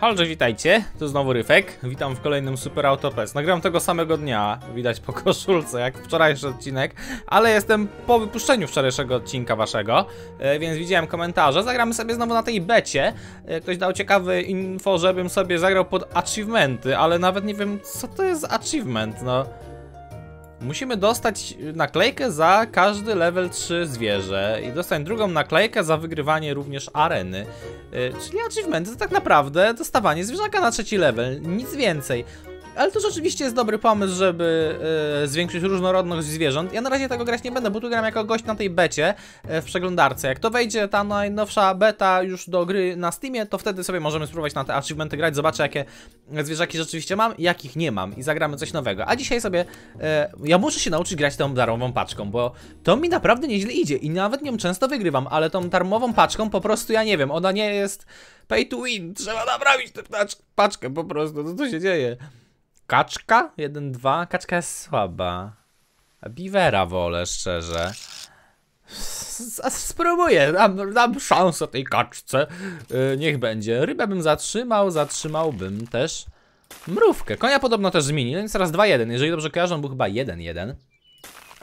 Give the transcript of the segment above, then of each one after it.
Halże, witajcie, to znowu Ryfek, witam w kolejnym Super Autopes. Nagram tego samego dnia, widać po koszulce, jak wczorajszy odcinek, ale jestem po wypuszczeniu wczorajszego odcinka waszego, e, więc widziałem komentarze. Zagramy sobie znowu na tej becie. E, ktoś dał ciekawe info, żebym sobie zagrał pod achievementy, ale nawet nie wiem, co to jest achievement, no... Musimy dostać naklejkę za każdy level 3 zwierzę i dostać drugą naklejkę za wygrywanie również areny. Yy, czyli achievement to tak naprawdę dostawanie zwierzaka na trzeci level, nic więcej ale to rzeczywiście jest dobry pomysł, żeby e, zwiększyć różnorodność zwierząt. Ja na razie tego grać nie będę, bo tu gram jako gość na tej becie e, w przeglądarce. Jak to wejdzie ta najnowsza beta już do gry na Steamie, to wtedy sobie możemy spróbować na te achievementy grać, zobaczę jakie zwierzaki rzeczywiście mam, jakich nie mam i zagramy coś nowego. A dzisiaj sobie, e, ja muszę się nauczyć grać tą darmową paczką, bo to mi naprawdę nieźle idzie i nawet nią często wygrywam, ale tą darmową paczką po prostu ja nie wiem, ona nie jest pay to win, trzeba naprawić tę paczkę po prostu, no co się dzieje? Kaczka? 1-2? Kaczka jest słaba. A Biwera wolę, szczerze. Spróbuję, dam, dam szansę tej kaczce. Yy, niech będzie. Rybę bym zatrzymał, zatrzymałbym też mrówkę. Konia podobno też zmieni, więc teraz 2-1. Jeżeli dobrze kojarzą, był chyba 1-1.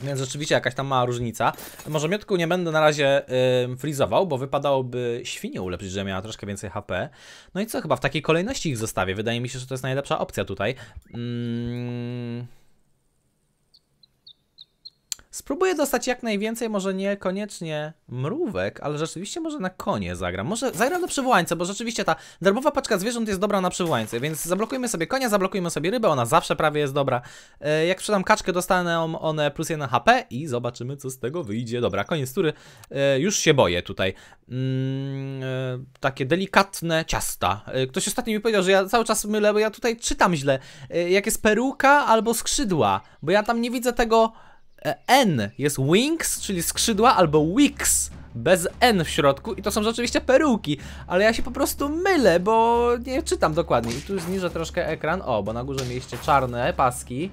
Więc rzeczywiście jakaś tam mała różnica. Może miotku nie będę na razie yy, frizował, bo wypadałoby świnie ulepszyć, że miała troszkę więcej HP. No i co, chyba w takiej kolejności ich zostawię. Wydaje mi się, że to jest najlepsza opcja tutaj. Yy... Spróbuję dostać jak najwięcej, może niekoniecznie mrówek, ale rzeczywiście może na konie zagram. Może zagram na przywołańce, bo rzeczywiście ta darmowa paczka zwierząt jest dobra na przywołańce, więc zablokujmy sobie konia, zablokujmy sobie rybę, ona zawsze prawie jest dobra. E, jak sprzedam kaczkę, dostanę one plus 1 HP i zobaczymy, co z tego wyjdzie. Dobra, koniec tury. E, już się boję tutaj. Mm, e, takie delikatne ciasta. Ktoś ostatnio mi powiedział, że ja cały czas mylę, bo ja tutaj czytam źle. Jak jest peruka albo skrzydła, bo ja tam nie widzę tego... N jest wings, czyli skrzydła, albo wicks, bez N w środku i to są rzeczywiście peruki, ale ja się po prostu mylę, bo nie czytam dokładnie. I tu zniżę troszkę ekran, o, bo na górze mieliście czarne paski,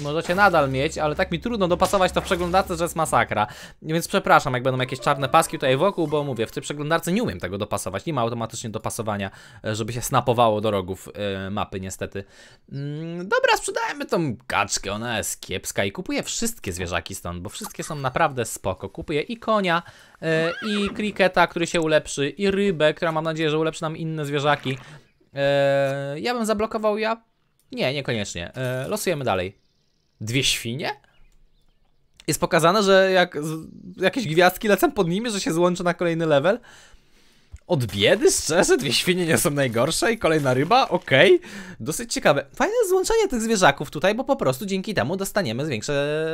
możecie nadal mieć, ale tak mi trudno dopasować to w przeglądarce, że jest masakra. Więc przepraszam, jak będą jakieś czarne paski tutaj wokół, bo mówię, w tej przeglądarce nie umiem tego dopasować. Nie ma automatycznie dopasowania, e, żeby się snapowało do rogów yy, mapy niestety. Yy, dobra, sprzedajemy tą kaczkę, ona jest kiepska i kupuję wszystkie zwierzaki stąd, bo wszystkie są naprawdę spoko. Kupuję i konia, yy, i kriketa, który się ulepszy, i rybę, która mam nadzieję, że ulepszy nam inne zwierzaki. ja bym zablokował ja... Nie, niekoniecznie. losujemy dalej dwie świnie? Jest pokazane, że jak jakieś gwiazdki lecą pod nimi, że się złączy na kolejny level. Od biedy, szczerze, dwie świnie nie są najgorsze i kolejna ryba, okej. Okay. Dosyć ciekawe. Fajne złączenie tych zwierzaków tutaj, bo po prostu dzięki temu dostaniemy większe...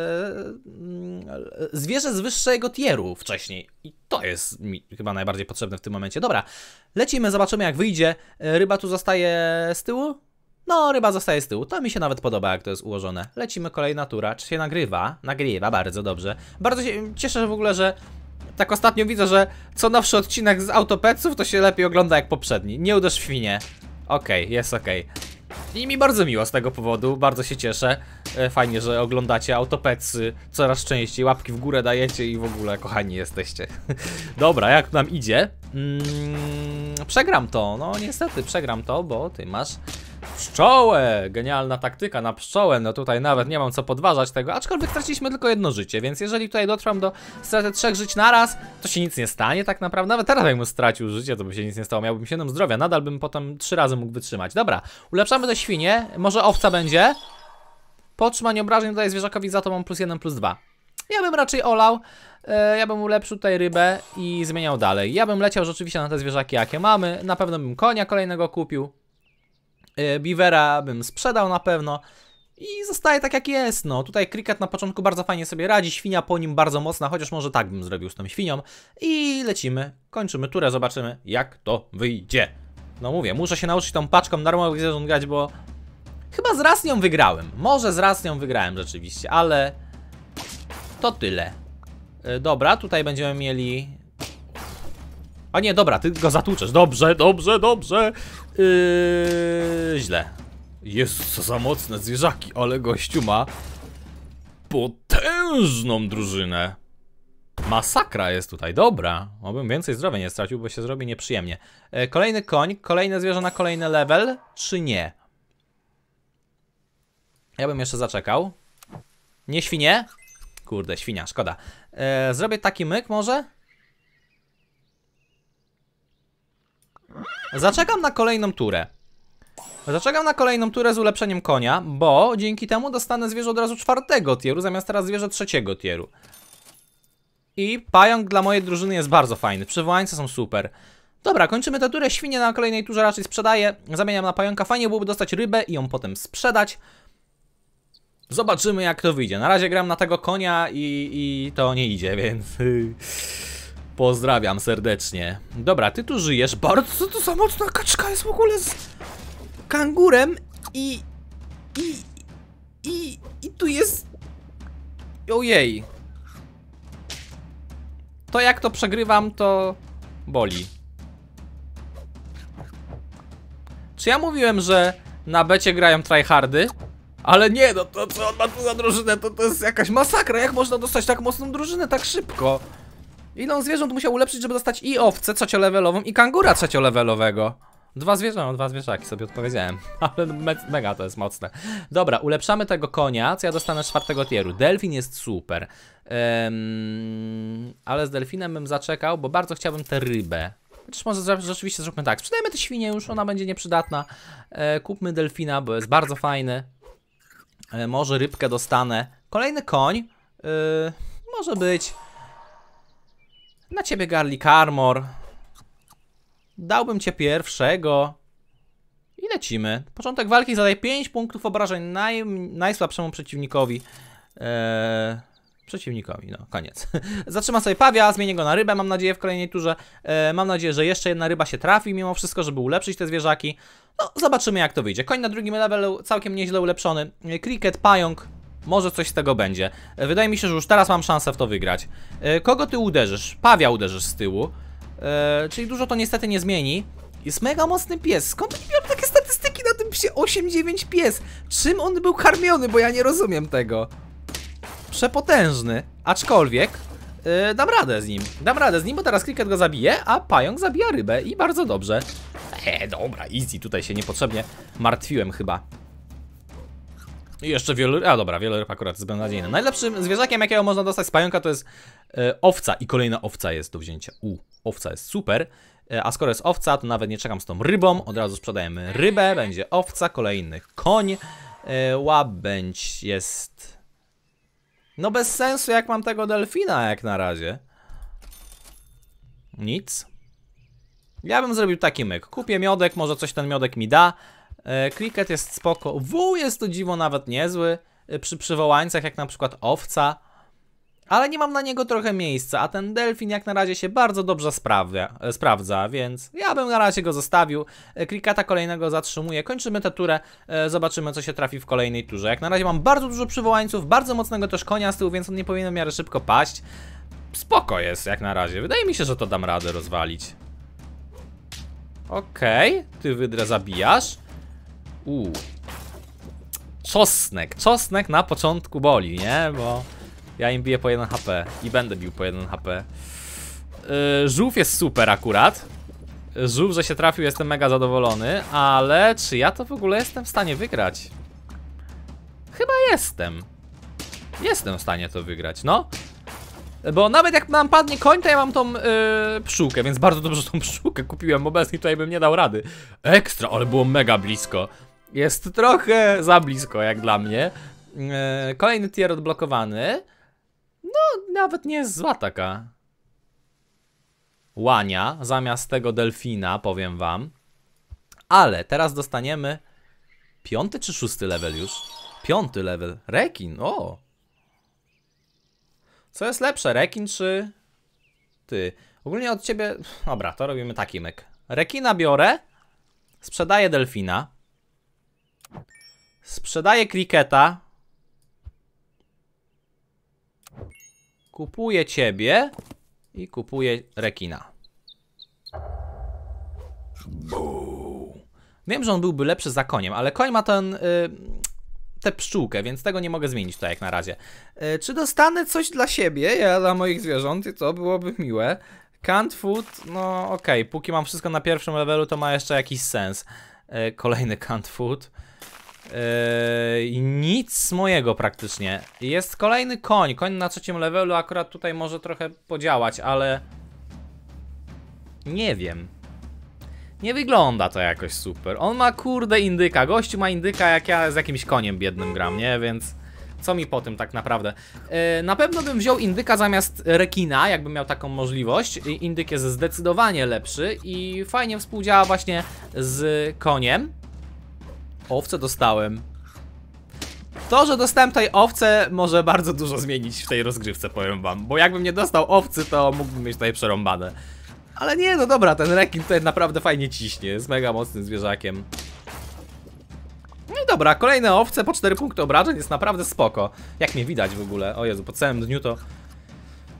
Mm, zwierzę z wyższego tieru wcześniej. I to jest mi chyba najbardziej potrzebne w tym momencie. Dobra, lecimy, zobaczymy jak wyjdzie. E, ryba tu zostaje z tyłu? No, ryba zostaje z tyłu. To mi się nawet podoba, jak to jest ułożone. Lecimy kolejna tura. Czy się nagrywa? Nagrywa bardzo dobrze. Bardzo się cieszę w ogóle, że tak ostatnio widzę, że co nowszy odcinek z autopeców, to się lepiej ogląda jak poprzedni. Nie uderz w świnie. Okej, okay, jest okej. Okay. I mi bardzo miło z tego powodu, bardzo się cieszę. E, fajnie, że oglądacie autopecy coraz częściej, łapki w górę dajecie i w ogóle kochani jesteście. Dobra, jak nam idzie? Mm, przegram to, no niestety przegram to, bo ty masz Pszczołę! Genialna taktyka na pszczołę, no tutaj nawet nie mam co podważać tego, aczkolwiek traciliśmy tylko jedno życie, więc jeżeli tutaj dotrwam do straty trzech żyć naraz, to się nic nie stanie tak naprawdę, nawet teraz jakbym stracił życie, to by się nic nie stało, miałbym 7 zdrowia, nadal bym potem trzy razy mógł wytrzymać. Dobra, ulepszamy do świnie, może owca będzie? Podtrzymanie obrażeń tutaj zwierzakowi, za to mam plus 1, plus 2. Ja bym raczej olał, e, ja bym ulepszył tutaj rybę i zmieniał dalej. Ja bym leciał rzeczywiście na te zwierzaki jakie mamy, na pewno bym konia kolejnego kupił, Y, Beavera bym sprzedał na pewno. I zostaje tak jak jest, no. Tutaj Cricket na początku bardzo fajnie sobie radzi, świnia po nim bardzo mocna, chociaż może tak bym zrobił z tą świnią. I lecimy, kończymy turę, zobaczymy jak to wyjdzie. No mówię, muszę się nauczyć tą paczką darmowych zwierząt grać, bo... Chyba z Rasnią wygrałem. Może z Rasnią wygrałem rzeczywiście, ale... To tyle. Y, dobra, tutaj będziemy mieli... A nie, dobra, ty go zatłuczesz. Dobrze, dobrze, dobrze. Yy, źle. jest co za mocne zwierzaki, ale gościu ma potężną drużynę. Masakra jest tutaj, dobra. Obym więcej zdrowia nie stracił, bo się zrobi nieprzyjemnie. E, kolejny koń, kolejne zwierzę na kolejny level, czy nie? Ja bym jeszcze zaczekał. Nie świnie? Kurde, świnia, szkoda. E, zrobię taki myk może? Zaczekam na kolejną turę. Zaczekam na kolejną turę z ulepszeniem konia, bo dzięki temu dostanę zwierzę od razu czwartego tieru, zamiast teraz zwierzę trzeciego tieru. I pająk dla mojej drużyny jest bardzo fajny, przywołańce są super. Dobra, kończymy tę turę, świnie na kolejnej turze raczej sprzedaję, zamieniam na pająka, fajnie byłoby dostać rybę i ją potem sprzedać. Zobaczymy jak to wyjdzie, na razie gram na tego konia i, i to nie idzie, więc... Pozdrawiam serdecznie. Dobra, ty tu żyjesz. Bardzo to za mocna kaczka jest w ogóle z kangurem i... I... I... I tu jest... Ojej. To jak to przegrywam, to... Boli. Czy ja mówiłem, że na becie grają tryhardy? Ale nie, no to co on ma tu za drużynę? To, to jest jakaś masakra. Jak można dostać tak mocną drużynę tak szybko? Ile on zwierząt musiał ulepszyć, żeby dostać i owcę trzeciolewelową i kangura trzeciolewelowego? Dwa zwierzęta, no, dwa zwierzaki sobie odpowiedziałem Ale me mega to jest mocne Dobra, ulepszamy tego konia, co ja dostanę czwartego tieru Delfin jest super um, Ale z delfinem bym zaczekał, bo bardzo chciałbym tę rybę Chociaż może rzeczywiście zróbmy tak Sprzedajmy tę świnię już, ona będzie nieprzydatna e, Kupmy delfina, bo jest bardzo fajny e, Może rybkę dostanę Kolejny koń e, Może być na ciebie Garlic Armor. Dałbym cię pierwszego. I lecimy. Początek walki zadaj 5 punktów obrażeń naj, najsłabszemu przeciwnikowi. Eee, przeciwnikowi, no, koniec. Zatrzyma sobie pawia, zmienię go na rybę, mam nadzieję, w kolejnej turze. Eee, mam nadzieję, że jeszcze jedna ryba się trafi mimo wszystko, żeby ulepszyć te zwierzaki. No, zobaczymy jak to wyjdzie. Koń na drugim levelu, całkiem nieźle ulepszony. Cricket, pająk, może coś z tego będzie. E, wydaje mi się, że już teraz mam szansę w to wygrać. E, kogo ty uderzysz? Pawia uderzysz z tyłu. E, czyli dużo to niestety nie zmieni. Jest mega mocny pies. Skąd oni biorą takie statystyki na tym psie? 8-9 pies. Czym on był karmiony? Bo ja nie rozumiem tego. Przepotężny. Aczkolwiek yy, dam radę z nim. Dam radę z nim, bo teraz Cricket go zabije, a pająk zabija rybę i bardzo dobrze. Eee, dobra, easy. Tutaj się niepotrzebnie martwiłem chyba. I jeszcze wieloryb, a dobra, wieloryb akurat jest beznadziejny. Najlepszym zwierzakiem, jakiego można dostać z pająka, to jest e, owca i kolejna owca jest do wzięcia. U, owca jest super. E, a skoro jest owca, to nawet nie czekam z tą rybą, od razu sprzedajemy rybę, będzie owca, kolejny koń. E, łabędź jest... No bez sensu, jak mam tego delfina jak na razie. Nic. Ja bym zrobił taki myk. Kupię miodek, może coś ten miodek mi da. E, Cricket jest spoko. Wół jest to dziwo nawet niezły e, przy przywołańcach, jak na przykład owca. Ale nie mam na niego trochę miejsca, a ten delfin jak na razie się bardzo dobrze sprawia, e, sprawdza, więc ja bym na razie go zostawił. Krikata kolejnego zatrzymuję, kończymy tę turę, zobaczymy co się trafi w kolejnej turze. Jak na razie mam bardzo dużo przywołańców, bardzo mocnego też konia z tyłu, więc on nie powinien w miarę szybko paść. Spoko jest jak na razie, wydaje mi się, że to dam radę rozwalić. Okej, okay, ty wydrę zabijasz. Uuu. Czosnek. Czosnek na początku boli, nie? Bo ja im biję po 1 HP i będę bił po 1 HP. Yy, żółw jest super akurat. Żółw, że się trafił, jestem mega zadowolony, ale czy ja to w ogóle jestem w stanie wygrać? Chyba jestem. Jestem w stanie to wygrać, no. Bo nawet jak nam padnie koń, to ja mam tą yy, pszczółkę, więc bardzo dobrze tą pszczółkę kupiłem, bo bez niej tutaj bym nie dał rady. Ekstra, ale było mega blisko. Jest trochę za blisko, jak dla mnie. E, kolejny tier odblokowany. No, nawet nie jest zła taka. Łania, zamiast tego delfina, powiem wam. Ale teraz dostaniemy piąty czy szósty level już? Piąty level. Rekin, o! Co jest lepsze, rekin czy ty? Ogólnie od ciebie... Dobra, to robimy taki myk. Rekina biorę, sprzedaję delfina. Sprzedaję kriketa. Kupuję ciebie i kupuję rekina. Wiem, że on byłby lepszy za koniem, ale koń ma ten... Y, tę pszczółkę, więc tego nie mogę zmienić tutaj jak na razie. Y, czy dostanę coś dla siebie, ja dla moich zwierząt i to byłoby miłe. Cantfood, food, no okej, okay. póki mam wszystko na pierwszym levelu, to ma jeszcze jakiś sens. Y, kolejny cantfood. food. Yy, nic mojego praktycznie. Jest kolejny koń. Koń na trzecim levelu akurat tutaj może trochę podziałać, ale... Nie wiem. Nie wygląda to jakoś super. On ma kurde indyka. Gościu ma indyka jak ja z jakimś koniem biednym gram, nie? Więc co mi po tym tak naprawdę? Yy, na pewno bym wziął indyka zamiast rekina, jakbym miał taką możliwość. Indyk jest zdecydowanie lepszy i fajnie współdziała właśnie z koniem. Owce dostałem. To, że dostałem tutaj owce, może bardzo dużo zmienić w tej rozgrywce, powiem wam. Bo jakbym nie dostał owcy, to mógłbym mieć tutaj przerąbane. Ale nie, no dobra, ten rekin tutaj naprawdę fajnie ciśnie. Jest mega mocnym zwierzakiem. No i dobra, kolejne owce po 4 punkty obrażeń jest naprawdę spoko. Jak mnie widać w ogóle. O Jezu, po całym dniu to...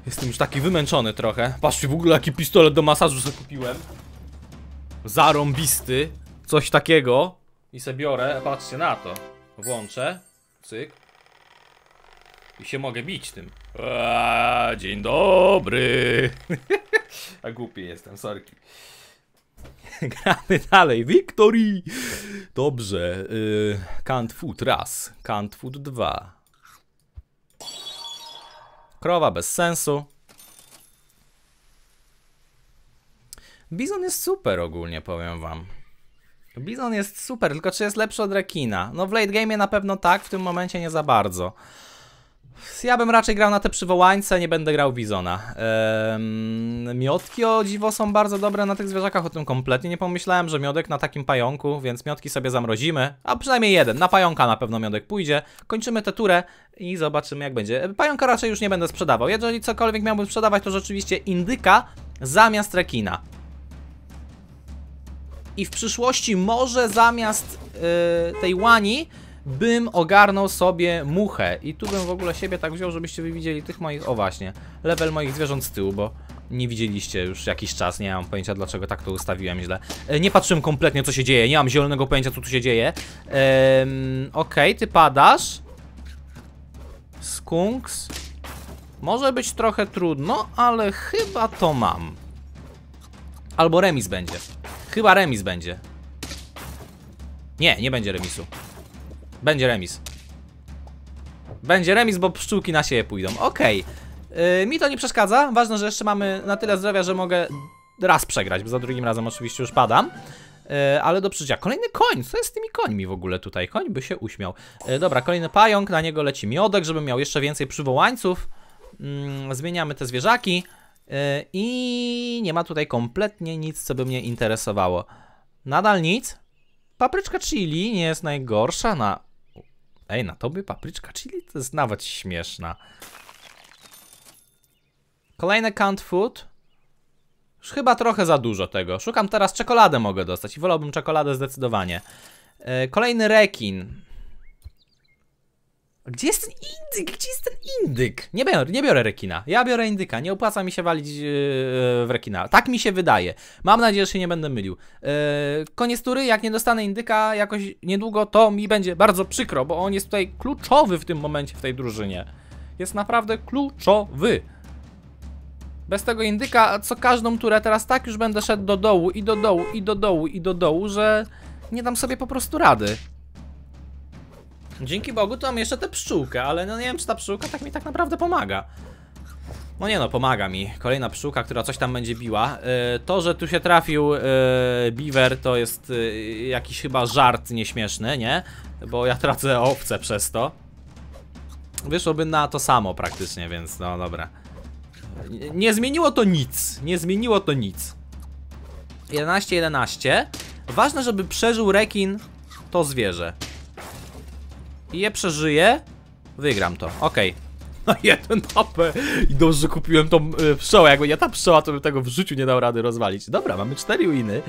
Jestem już taki wymęczony trochę. Patrzcie w ogóle jaki pistolet do masażu zakupiłem. Zarąbisty. Coś takiego. I se biorę, patrzcie na to. Włączę. Cyk. I się mogę bić tym. Aaaa, eee, dzień dobry. A głupi jestem, sorki. Gramy dalej. Victory! Dobrze. Yy, Food raz. Kant Food dwa. Krowa bez sensu. Bizon jest super ogólnie, powiem wam. Bizon jest super, tylko czy jest lepszy od rekina? No w late game na pewno tak, w tym momencie nie za bardzo. Ja bym raczej grał na te przywołańce, nie będę grał Bizona. Ehm, miotki o dziwo są bardzo dobre na tych zwierzakach, o tym kompletnie nie pomyślałem, że miodek na takim pająku, więc miotki sobie zamrozimy. A przynajmniej jeden, na pająka na pewno miodek pójdzie. Kończymy tę turę i zobaczymy jak będzie. Pająka raczej już nie będę sprzedawał. Jeżeli cokolwiek miałbym sprzedawać, to rzeczywiście indyka zamiast rekina i w przyszłości może zamiast yy, tej łani bym ogarnął sobie muchę. I tu bym w ogóle siebie tak wziął, żebyście wy widzieli tych moich... O właśnie, level moich zwierząt z tyłu, bo nie widzieliście już jakiś czas, nie mam pojęcia dlaczego tak to ustawiłem źle. E, nie patrzyłem kompletnie co się dzieje, nie mam zielonego pojęcia co tu się dzieje. Ehm, Okej, okay, ty padasz. Skunks. Może być trochę trudno, ale chyba to mam. Albo remis będzie. Chyba remis będzie. Nie, nie będzie remisu. Będzie remis. Będzie remis, bo pszczółki na siebie pójdą. Okej. Okay. Yy, mi to nie przeszkadza. Ważne, że jeszcze mamy na tyle zdrowia, że mogę raz przegrać, bo za drugim razem oczywiście już padam. Yy, ale do przeżycia. Kolejny koń. Co jest z tymi końmi w ogóle tutaj? Koń by się uśmiał. Yy, dobra, kolejny pająk. Na niego leci miodek, żeby miał jeszcze więcej przywołańców. Mm, zmieniamy te zwierzaki. E, I nie ma tutaj kompletnie nic, co by mnie interesowało. Nadal nic. Papryczka chili nie jest najgorsza na... Ej, na tobie papryczka chili to jest nawet śmieszna. Kolejne canned food. Już chyba trochę za dużo tego. Szukam teraz czekoladę mogę dostać i wolałbym czekoladę zdecydowanie. E, kolejny rekin. Gdzie jest ten indyk? Gdzie jest ten indyk? Nie biorę, nie biorę rekina. Ja biorę indyka. Nie opłaca mi się walić yy, w rekina. Tak mi się wydaje. Mam nadzieję, że się nie będę mylił. Yy, koniec tury, jak nie dostanę indyka jakoś niedługo, to mi będzie bardzo przykro, bo on jest tutaj kluczowy w tym momencie w tej drużynie. Jest naprawdę kluczowy. Bez tego indyka, co każdą turę teraz tak już będę szedł do dołu i do dołu i do dołu i do dołu, że nie dam sobie po prostu rady. Dzięki Bogu to mam jeszcze tę pszczółkę, ale no nie wiem czy ta pszczółka tak mi tak naprawdę pomaga. No nie no, pomaga mi. Kolejna pszczółka, która coś tam będzie biła. Yy, to, że tu się trafił yy, e, Beaver, to jest yy, jakiś chyba żart nieśmieszny, nie? Bo ja tracę owce przez to. Wyszłoby na to samo praktycznie, więc no dobra. N nie zmieniło to nic. Nie zmieniło to nic. 11-11. Ważne, żeby przeżył rekin to zwierzę i je przeżyję, wygram to. Okej. Okay. jeden HP i dobrze, że kupiłem tą y, pszczołę. Jakby ja ta pszczoła, to bym tego w życiu nie dał rady rozwalić. Dobra, mamy cztery winy.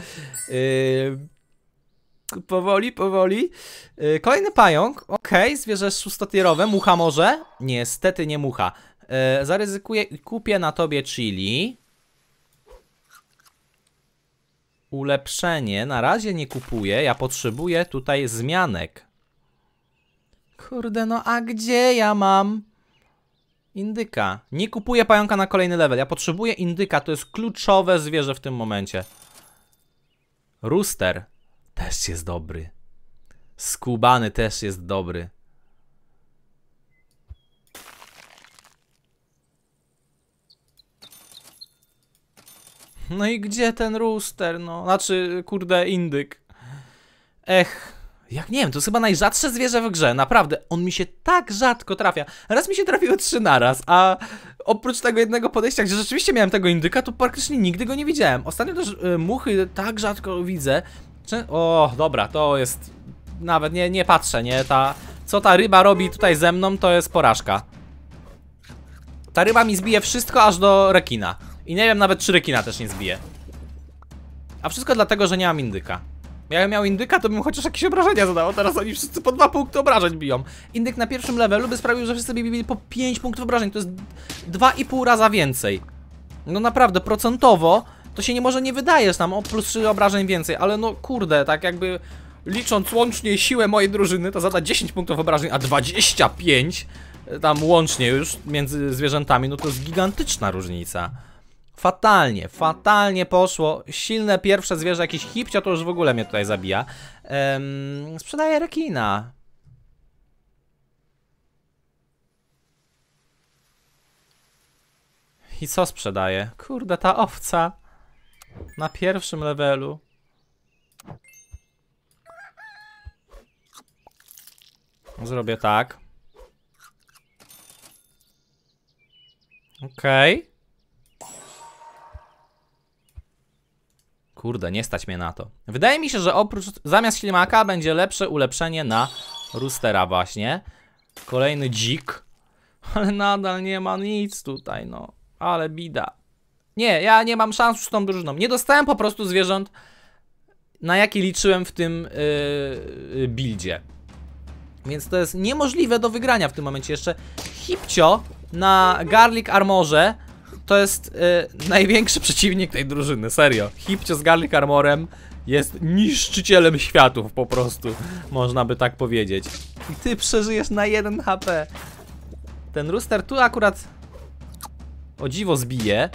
Yy, powoli, powoli. Yy, kolejny pająk. Okej, okay, zwierzę szóstotierowe. Mucha może? Niestety nie mucha. Yy, zaryzykuję i kupię na tobie chili. Ulepszenie. Na razie nie kupuję. Ja potrzebuję tutaj zmianek. Kurde, no a gdzie ja mam? Indyka. Nie kupuję pająka na kolejny level. Ja potrzebuję indyka. To jest kluczowe zwierzę w tym momencie. Rooster też jest dobry. Skubany też jest dobry. No i gdzie ten rooster? No, znaczy, kurde, indyk. Ech. Jak nie wiem, to jest chyba najrzadsze zwierzę w grze, naprawdę. On mi się tak rzadko trafia. Raz mi się trafiły trzy naraz, a oprócz tego jednego podejścia, gdzie rzeczywiście miałem tego indyka, to praktycznie nigdy go nie widziałem. Ostatnio też y, muchy tak rzadko widzę. Czy... O, dobra, to jest... Nawet nie, nie patrzę, nie? Ta... Co ta ryba robi tutaj ze mną, to jest porażka. Ta ryba mi zbije wszystko aż do rekina. I nie wiem nawet, czy rekina też nie zbije. A wszystko dlatego, że nie mam indyka. Ja miał indyka, to bym chociaż jakieś obrażenia zadał, teraz oni wszyscy po dwa punkty obrażeń biją. Indyk na pierwszym levelu by sprawił, że wszyscy by mieli po 5 punktów obrażeń, to jest 2,5 raza więcej. No naprawdę, procentowo to się nie może nie wydaje, że tam o plus 3 obrażeń więcej, ale no kurde, tak jakby licząc łącznie siłę mojej drużyny, to zada 10 punktów obrażeń, a 25 tam łącznie już między zwierzętami, no to jest gigantyczna różnica. Fatalnie, fatalnie poszło. Silne pierwsze zwierzę, jakiś hipcia, to już w ogóle mnie tutaj zabija. sprzedaję rekina. I co sprzedaję? Kurde, ta owca. Na pierwszym levelu. Zrobię tak. Okej. Okay. Kurde, nie stać mnie na to. Wydaje mi się, że oprócz, zamiast ślimaka będzie lepsze ulepszenie na roostera właśnie. Kolejny dzik. Ale nadal nie ma nic tutaj, no. Ale bida. Nie, ja nie mam szans z tą drużyną. Nie dostałem po prostu zwierząt, na jakie liczyłem w tym yy, yy buildzie. Więc to jest niemożliwe do wygrania w tym momencie jeszcze. Hipcio na Garlic Armorze to jest y, największy przeciwnik tej drużyny, serio. Hipcio z Garlic Armorem jest niszczycielem światów po prostu, można by tak powiedzieć. I ty przeżyjesz na 1 HP. Ten rooster tu akurat o dziwo zbije,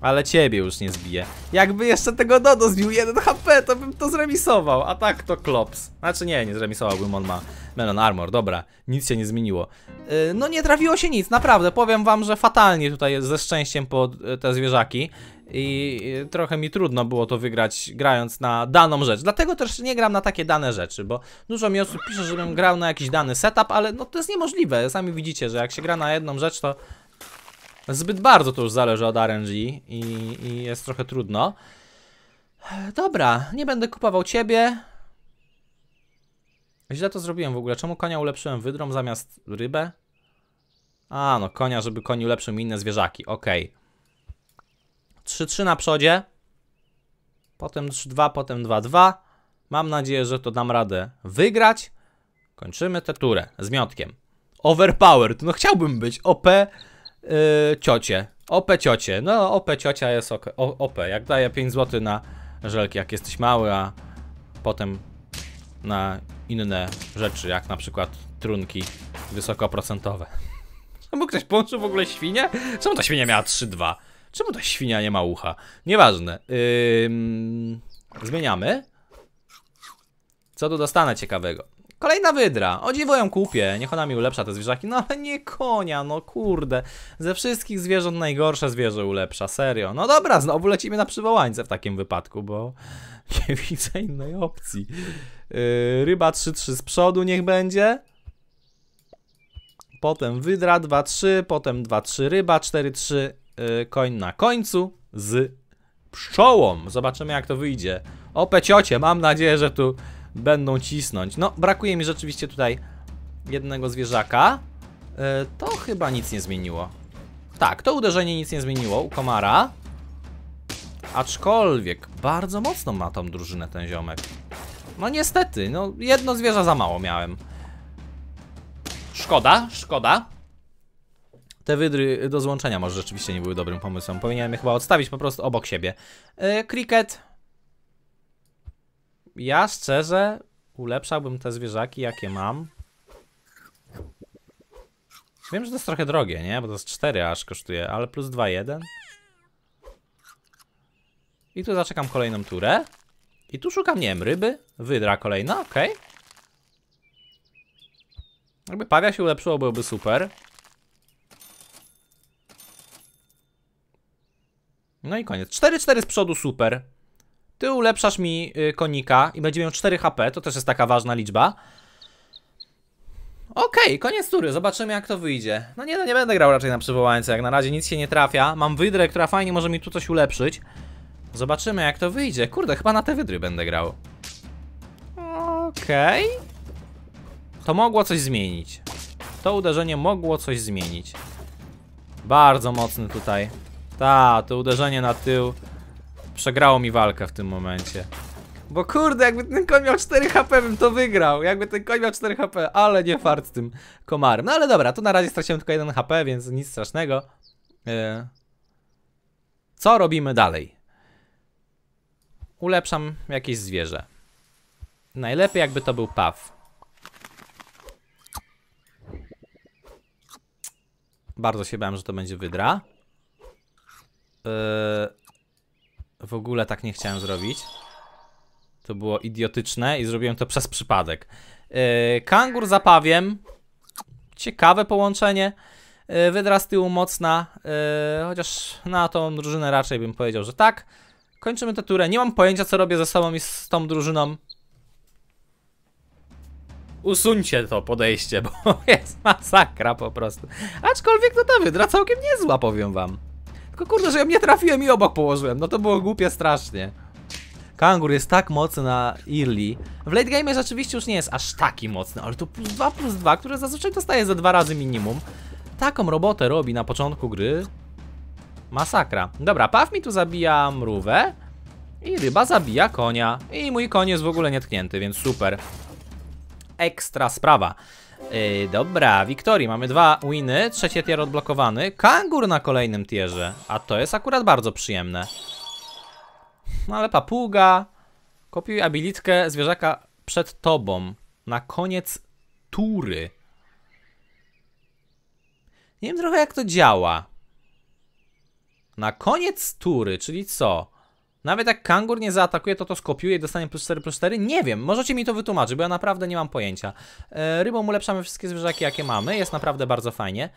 ale ciebie już nie zbije. Jakby jeszcze tego Dodo zbił 1 HP, to bym to zremisował, a tak to klops. Znaczy nie, nie zremisowałbym, on ma Melon Armor, dobra, nic się nie zmieniło. Y, no nie trafiło się nic, naprawdę, powiem wam, że fatalnie tutaj ze szczęściem po y, te zwierzaki i y, trochę mi trudno było to wygrać grając na daną rzecz. Dlatego też nie gram na takie dane rzeczy, bo dużo mi osób pisze, żebym grał na jakiś dany setup, ale no to jest niemożliwe. Sami widzicie, że jak się gra na jedną rzecz, to zbyt bardzo to już zależy od RNG i, i jest trochę trudno. Dobra, nie będę kupował ciebie. Źle to zrobiłem w ogóle. Czemu konia ulepszyłem wydrą zamiast rybę? A, no konia, żeby koni ulepszył mi inne zwierzaki. Okej. Okay. 3-3 na przodzie. Potem 3-2, potem 2-2. Mam nadzieję, że to dam radę wygrać. Kończymy tę turę z miotkiem. Overpowered. No chciałbym być OP yy, ciocie. OP ciocie. No OP ciocia jest OK. O, OP. Jak daje 5 zł na żelki, jak jesteś mały, a potem na inne rzeczy, jak na przykład trunki wysokoprocentowe. Czemu ktoś połączył w ogóle świnie? Czemu ta świnia miała 3-2? Czemu ta świnia nie ma ucha? Nieważne. Yy... Zmieniamy. Co tu dostanę ciekawego? Kolejna wydra. O dziwo ją kupię. Niech ona mi ulepsza te zwierzaki. No ale nie konia, no kurde. Ze wszystkich zwierząt najgorsze zwierzę ulepsza, serio. No dobra, znowu lecimy na przywołańce w takim wypadku, bo nie widzę innej opcji. Yy, ryba 3-3 z przodu niech będzie. Potem wydra 2-3, potem 2-3 ryba, 4-3 yy, koń na końcu z pszczołą. Zobaczymy jak to wyjdzie. O peciocie, mam nadzieję, że tu będą cisnąć. No, brakuje mi rzeczywiście tutaj jednego zwierzaka. E, to chyba nic nie zmieniło. Tak, to uderzenie nic nie zmieniło u komara. Aczkolwiek bardzo mocno ma tą drużynę ten ziomek. No niestety, no jedno zwierzę za mało miałem. Szkoda, szkoda. Te wydry do złączenia może rzeczywiście nie były dobrym pomysłem. Powinienem je chyba odstawić po prostu obok siebie. Yy, cricket ja szczerze ulepszałbym te zwierzaki, jakie mam. Wiem, że to jest trochę drogie, nie? Bo to jest 4 aż kosztuje, ale plus 2, 1. I tu zaczekam kolejną turę. I tu szukam, nie wiem, ryby. Wydra kolejna, okej. Okay. Jakby pawia się ulepszyło, byłoby super. No i koniec. 4-4 z przodu, super. Ty ulepszasz mi y, konika i będzie miał 4 HP, to też jest taka ważna liczba. Okej, okay, koniec tury, zobaczymy jak to wyjdzie. No nie, no nie będę grał raczej na przywołańce, jak na razie nic się nie trafia. Mam wydrę, która fajnie może mi tu coś ulepszyć. Zobaczymy jak to wyjdzie. Kurde, chyba na te wydry będę grał. Okej. Okay. To mogło coś zmienić. To uderzenie mogło coś zmienić. Bardzo mocny tutaj. Ta, to uderzenie na tył przegrało mi walkę w tym momencie. Bo kurde, jakby ten koń miał 4 HP, bym to wygrał. Jakby ten koń miał 4 HP, ale nie fart z tym komarem. No ale dobra, to na razie straciłem tylko 1 HP, więc nic strasznego. E, co robimy dalej? Ulepszam jakieś zwierzę. Najlepiej jakby to był paw. Bardzo się bałem, że to będzie wydra. Yy, w ogóle tak nie chciałem zrobić. To było idiotyczne i zrobiłem to przez przypadek. Yy, kangur za pawiem. Ciekawe połączenie. Yy, wydra z tyłu mocna. Yy, chociaż na tą drużynę raczej bym powiedział, że tak. Kończymy tę turę. Nie mam pojęcia, co robię ze sobą i z tą drużyną. Usuńcie to podejście, bo jest masakra po prostu. Aczkolwiek no ta wydra całkiem niezła, powiem wam. Tylko kurde, że ja mnie trafiłem i obok położyłem. No to było głupie strasznie. Kangur jest tak mocny na Early. W late game rzeczywiście już nie jest aż taki mocny, ale to plus 2 plus 2, które zazwyczaj dostaje za dwa razy minimum. Taką robotę robi na początku gry. Masakra. Dobra, Paw mi tu zabija mrówę. I ryba zabija konia. I mój koń jest w ogóle nietknięty, więc super. Ekstra sprawa. Yy, dobra, Wiktorii, mamy dwa winy, trzeci tier odblokowany, kangur na kolejnym tierze, a to jest akurat bardzo przyjemne. No ale papuga, kopiuj abilitkę zwierzaka przed tobą, na koniec tury. Nie wiem trochę jak to działa. Na koniec tury, czyli co? Nawet jak kangur nie zaatakuje, to to skopiuje i dostanie plus 4, plus 4? Nie wiem, możecie mi to wytłumaczyć, bo ja naprawdę nie mam pojęcia. E, rybą ulepszamy wszystkie zwierzaki, jakie mamy, jest naprawdę bardzo fajnie.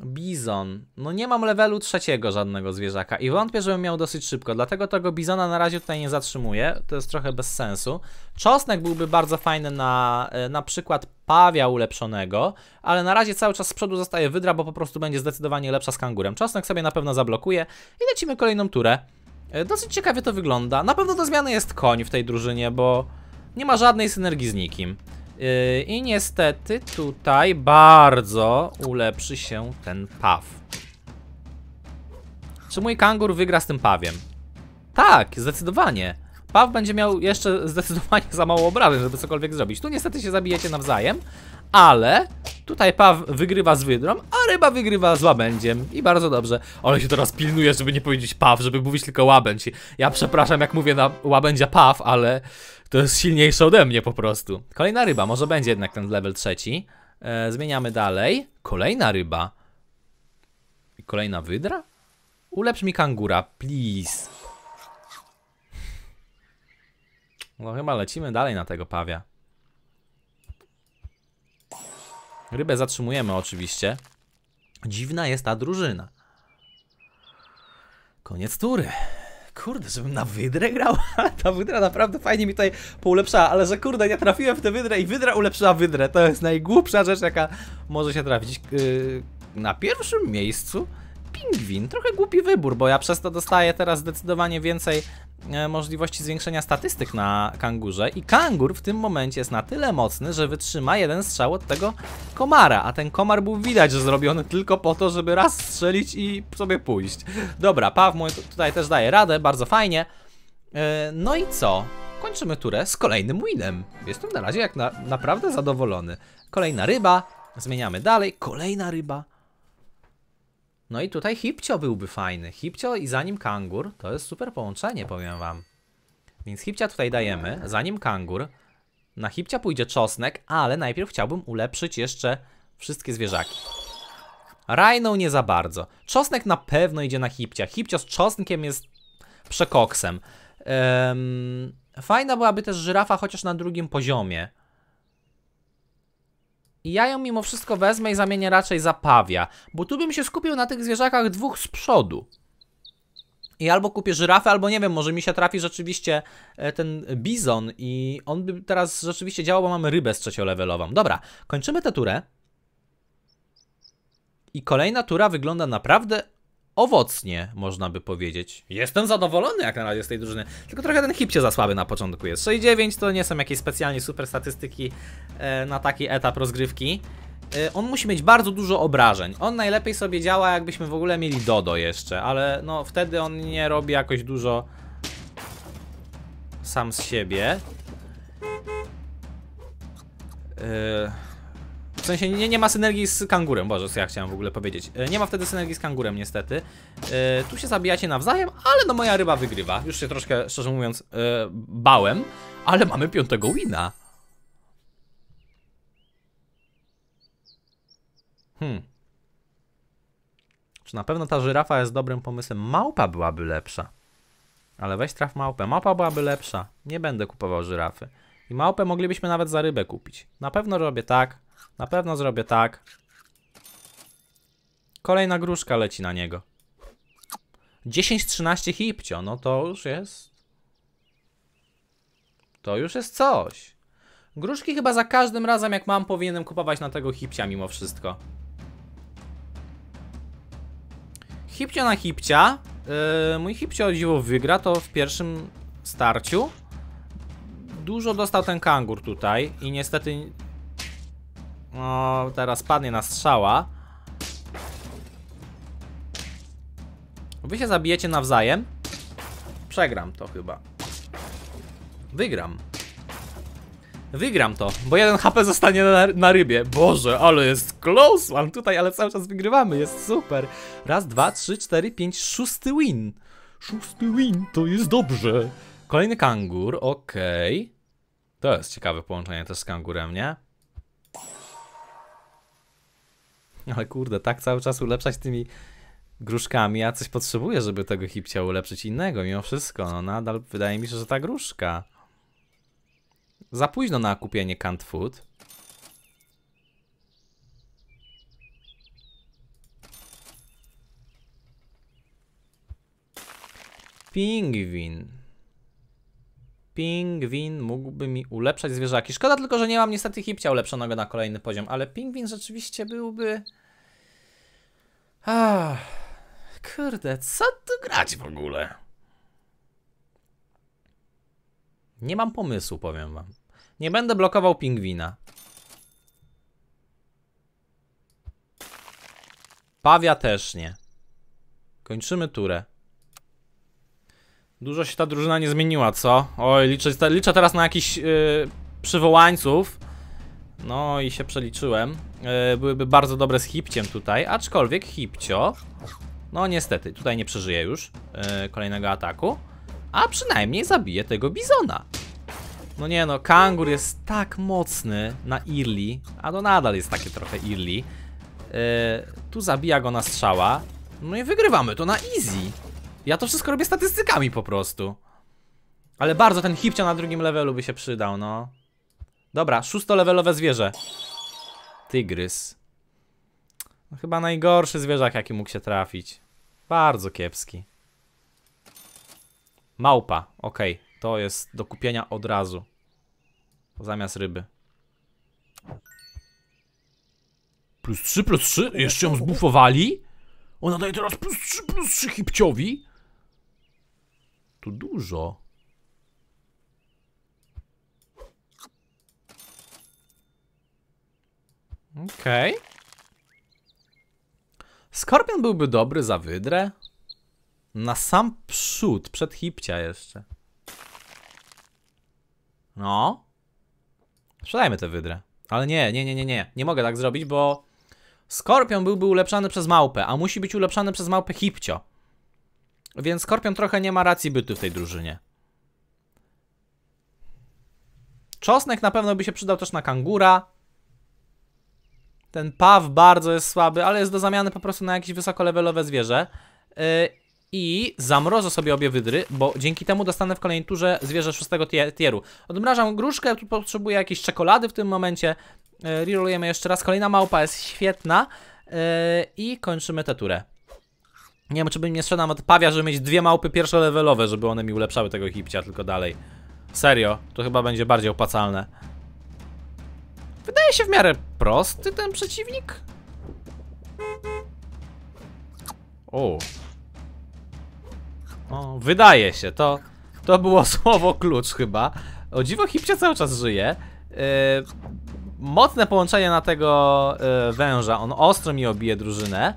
Bizon. No nie mam levelu trzeciego żadnego zwierzaka i wątpię, żebym miał dosyć szybko, dlatego tego bizona na razie tutaj nie zatrzymuję, to jest trochę bez sensu. Czosnek byłby bardzo fajny na e, na przykład pawia ulepszonego, ale na razie cały czas z przodu zostaje wydra, bo po prostu będzie zdecydowanie lepsza z kangurem. Czosnek sobie na pewno zablokuje i lecimy kolejną turę. E, dosyć ciekawie to wygląda. Na pewno do zmiany jest koń w tej drużynie, bo nie ma żadnej synergii z nikim. E, I niestety tutaj bardzo ulepszy się ten paw. Czy mój kangur wygra z tym pawiem? Tak, zdecydowanie. Paw będzie miał jeszcze zdecydowanie za mało obrażeń, żeby cokolwiek zrobić. Tu niestety się zabijecie nawzajem, ale Tutaj Paw wygrywa z wydrą, a ryba wygrywa z łabędziem. I bardzo dobrze. Ale się teraz pilnuje, żeby nie powiedzieć Paw, żeby mówić tylko łabędź. Ja przepraszam, jak mówię na łabędzia Paw, ale to jest silniejsze ode mnie po prostu. Kolejna ryba, może będzie jednak ten level trzeci. E, zmieniamy dalej. Kolejna ryba. I kolejna wydra? Ulepsz mi kangura, please. No chyba lecimy dalej na tego pawia. Rybę zatrzymujemy oczywiście. Dziwna jest ta drużyna. Koniec tury. Kurde, żebym na wydrę grał. Ta wydra naprawdę fajnie mi tutaj poulepszała, ale że kurde, ja trafiłem w tę wydrę i wydra ulepszyła wydrę. To jest najgłupsza rzecz, jaka może się trafić. Yy, na pierwszym miejscu pingwin. Trochę głupi wybór, bo ja przez to dostaję teraz zdecydowanie więcej E, możliwości zwiększenia statystyk na kangurze i kangur w tym momencie jest na tyle mocny, że wytrzyma jeden strzał od tego komara, a ten komar był widać, że zrobiony tylko po to, żeby raz strzelić i sobie pójść. Dobra, Paw mój tutaj też daje radę, bardzo fajnie. E, no i co? Kończymy turę z kolejnym winem. Jestem na razie jak na, naprawdę zadowolony. Kolejna ryba, zmieniamy dalej, kolejna ryba, no i tutaj Hipcio byłby fajny. Hipcio i zanim Kangur, to jest super połączenie, powiem wam. Więc Hipcia tutaj dajemy, zanim Kangur. Na Hipcia pójdzie Czosnek, ale najpierw chciałbym ulepszyć jeszcze wszystkie zwierzaki. Rajną nie za bardzo. Czosnek na pewno idzie na Hipcia. Hipcio z Czosnkiem jest przekoksem. fajna byłaby też żyrafa chociaż na drugim poziomie. I ja ją mimo wszystko wezmę i zamienię raczej za pawia, bo tu bym się skupił na tych zwierzakach dwóch z przodu. I albo kupię żyrafę, albo nie wiem, może mi się trafi rzeczywiście e, ten bizon i on by teraz rzeczywiście działał, bo mamy rybę z trzeciolewelową. Dobra, kończymy tę turę. I kolejna tura wygląda naprawdę owocnie, można by powiedzieć. Jestem zadowolony jak na razie z tej drużyny, tylko trochę ten hip się za słaby na początku jest. 6-9 to nie są jakieś specjalnie super statystyki e, na taki etap rozgrywki. E, on musi mieć bardzo dużo obrażeń. On najlepiej sobie działa, jakbyśmy w ogóle mieli Dodo jeszcze, ale no wtedy on nie robi jakoś dużo sam z siebie. Yy... W sensie nie, nie ma synergii z kangurem, boże, co ja chciałem w ogóle powiedzieć. E, nie ma wtedy synergii z kangurem niestety. E, tu się zabijacie nawzajem, ale no moja ryba wygrywa. Już się troszkę, szczerze mówiąc, e, bałem, ale mamy piątego wina. Hmm. Czy na pewno ta żyrafa jest dobrym pomysłem? Małpa byłaby lepsza. Ale weź traf małpę. Małpa byłaby lepsza. Nie będę kupował żyrafy. I małpę moglibyśmy nawet za rybę kupić. Na pewno robię tak. Na pewno zrobię tak. Kolejna gruszka leci na niego. 10 13 hipcio, no to już jest... To już jest coś. Gruszki chyba za każdym razem jak mam powinienem kupować na tego hipcia mimo wszystko. Hipcio na hipcia. Yy, mój hipcio o dziwo wygra to w pierwszym starciu. Dużo dostał ten kangur tutaj i niestety no, teraz padnie na strzała. Wy się zabijecie nawzajem. Przegram to chyba. Wygram. Wygram to, bo jeden HP zostanie na, na, rybie. Boże, ale jest close one tutaj, ale cały czas wygrywamy, jest super. Raz, dwa, trzy, cztery, pięć, szósty win. Szósty win, to jest dobrze. Kolejny kangur, okej. Okay. To jest ciekawe połączenie też z kangurem, nie? Ale kurde, tak cały czas ulepszać tymi gruszkami, a coś potrzebuję, żeby tego hipcia ulepszyć innego mimo wszystko. No nadal wydaje mi się, że ta gruszka. Za późno na kupienie canned food. Pingwin. Pingwin mógłby mi ulepszać zwierzaki. Szkoda tylko, że nie mam niestety hipcia ulepszonego na kolejny poziom, ale pingwin rzeczywiście byłby Ach, kurde, co tu grać w ogóle? Nie mam pomysłu, powiem wam. Nie będę blokował pingwina. Pawia też nie. Kończymy turę. Dużo się ta drużyna nie zmieniła, co? Oj, liczę, liczę teraz na jakiś yy, przywołańców. No i się przeliczyłem. E, byłyby bardzo dobre z hipciem tutaj, aczkolwiek hipcio... No niestety, tutaj nie przeżyje już e, kolejnego ataku. A przynajmniej zabije tego bizona. No nie no, kangur jest tak mocny na Irli, a to nadal jest takie trochę Irli. E, tu zabija go na strzała. No i wygrywamy to na easy. Ja to wszystko robię statystykami po prostu. Ale bardzo ten hipcia na drugim levelu by się przydał, no. Dobra, szóstolevelowe zwierzę. Tygrys. No, chyba najgorszy zwierzak, jaki mógł się trafić. Bardzo kiepski. Małpa. ok, to jest do kupienia od razu. Zamiast ryby. Plus 3, plus 3? Jeszcze ją zbufowali? Ona daje teraz plus 3, plus 3 hipciowi? Tu dużo. Okej. Okay. Skorpion byłby dobry za wydrę. Na sam przód, przed hipcia jeszcze. No. Sprzedajmy tę wydrę. Ale nie, nie, nie, nie, nie. Nie mogę tak zrobić, bo... Skorpion byłby ulepszany przez małpę, a musi być ulepszany przez małpę hipcio. Więc Skorpion trochę nie ma racji bytu w tej drużynie. Czosnek na pewno by się przydał też na kangura. Ten paw bardzo jest słaby, ale jest do zamiany po prostu na jakieś wysokolevelowe zwierzę. Y, I zamrożę sobie obie wydry, bo dzięki temu dostanę w kolejnej turze zwierzę szóstego tieru. Odmrażam gruszkę, tu potrzebuję jakiejś czekolady w tym momencie. Yy, Rerollujemy jeszcze raz. Kolejna małpa jest świetna. Y, I kończymy tę turę. Nie wiem, czy bym nie strzelam od pawia, żeby mieć dwie małpy pierwsze-levelowe, żeby one mi ulepszały tego hipcia tylko dalej. Serio, to chyba będzie bardziej opłacalne. Wydaje się w miarę prosty ten przeciwnik. O. O, wydaje się, to, to było słowo klucz chyba. O dziwo Hipcia cały czas żyje. Yy, mocne połączenie na tego yy, węża, on ostro mi obije drużynę.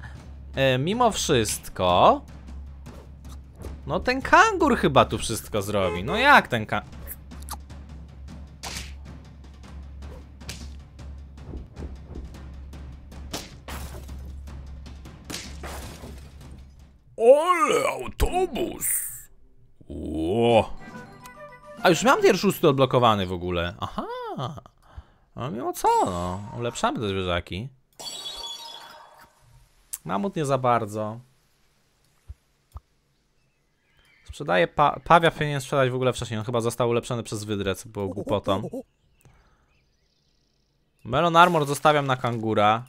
Yy, mimo wszystko... No ten kangur chyba tu wszystko zrobi. No jak ten kangur? już mam tier 6 odblokowany w ogóle. Aha. No mimo co, no. Ulepszamy te zwierzaki. Mamut nie za bardzo. Sprzedaję pa pawia powinien sprzedać w ogóle wcześniej. On chyba został ulepszony przez wydrę, co było głupotą. Melon Armor zostawiam na kangura.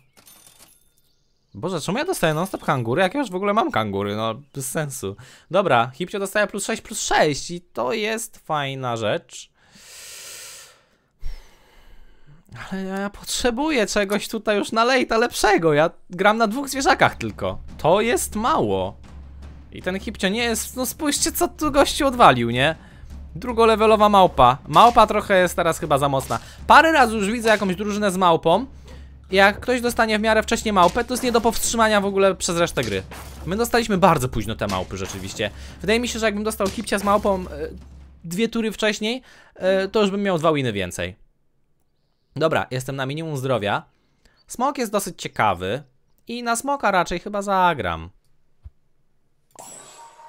Boże, czemu ja dostaję non-stop kangury? Jak ja już w ogóle mam kangury, no bez sensu. Dobra, Hipcio dostaje plus 6, plus 6 i to jest fajna rzecz. Ale ja, ja potrzebuję czegoś tutaj już na lejta lepszego, ja gram na dwóch zwierzakach tylko. To jest mało. I ten Hipcio nie jest, no spójrzcie co tu gościu odwalił, nie? Drugolevelowa małpa. Małpa trochę jest teraz chyba za mocna. Parę razy już widzę jakąś drużynę z małpą jak ktoś dostanie w miarę wcześniej małpę, to jest nie do powstrzymania w ogóle przez resztę gry. My dostaliśmy bardzo późno te małpy rzeczywiście. Wydaje mi się, że jakbym dostał kipcia z małpą e, dwie tury wcześniej, e, to już bym miał dwa winy więcej. Dobra, jestem na minimum zdrowia. Smok jest dosyć ciekawy i na smoka raczej chyba zagram.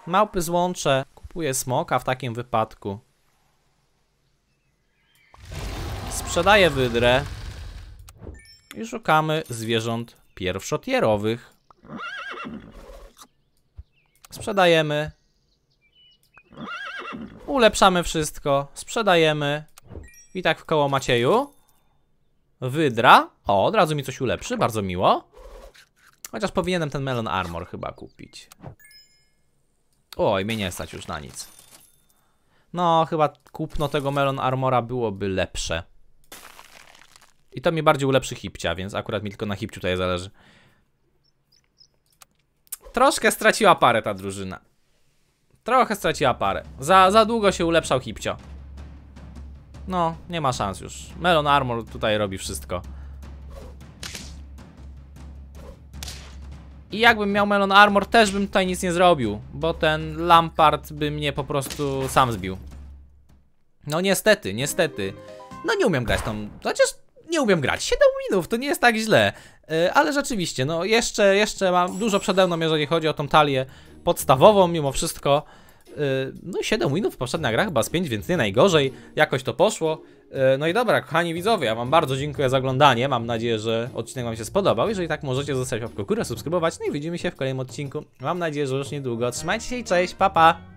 Małpy złączę. Kupuję smoka w takim wypadku. Sprzedaję wydrę i szukamy zwierząt pierwszotierowych. Sprzedajemy. Ulepszamy wszystko, sprzedajemy. I tak w koło Macieju. Wydra. O, od razu mi coś ulepszy, bardzo miło. Chociaż powinienem ten Melon Armor chyba kupić. Oj, mnie nie stać już na nic. No, chyba kupno tego Melon Armora byłoby lepsze. I to mi bardziej ulepszy hipcia, więc akurat mi tylko na hipciu tutaj zależy. Troszkę straciła parę ta drużyna. Trochę straciła parę. Za, za długo się ulepszał hipcio. No, nie ma szans już. Melon Armor tutaj robi wszystko. I jakbym miał Melon Armor, też bym tutaj nic nie zrobił, bo ten Lampard by mnie po prostu sam zbił. No niestety, niestety. No nie umiem grać tą... Chociaż nie umiem grać. 7 winów, to nie jest tak źle. E, ale rzeczywiście, no jeszcze, jeszcze mam dużo przede mną, jeżeli chodzi o tą talię podstawową mimo wszystko. E, no 7 minut w poprzednich grach, chyba z 5, więc nie najgorzej. Jakoś to poszło. E, no i dobra, kochani widzowie, ja wam bardzo dziękuję za oglądanie. Mam nadzieję, że odcinek wam się spodobał. Jeżeli tak, możecie zostawić łapkę w górę, subskrybować. No i widzimy się w kolejnym odcinku. Mam nadzieję, że już niedługo. Trzymajcie się i cześć, papa! Pa.